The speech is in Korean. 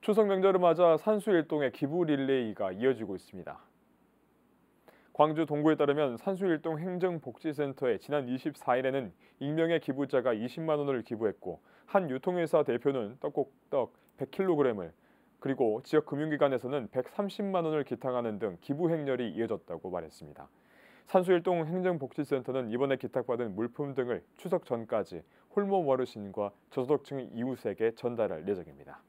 추석 명절을 맞아 산수일동의 기부 릴레이가 이어지고 있습니다. 광주 동구에 따르면 산수일동 행정복지센터에 지난 24일에는 익명의 기부자가 20만 원을 기부했고 한 유통회사 대표는 떡국떡 100kg을 그리고 지역 금융기관에서는 130만 원을 기탁하는 등 기부 행렬이 이어졌다고 말했습니다. 산수일동 행정복지센터는 이번에 기탁받은 물품 등을 추석 전까지 홀몸 어르신과 저소득층 이웃에게 전달할 예정입니다.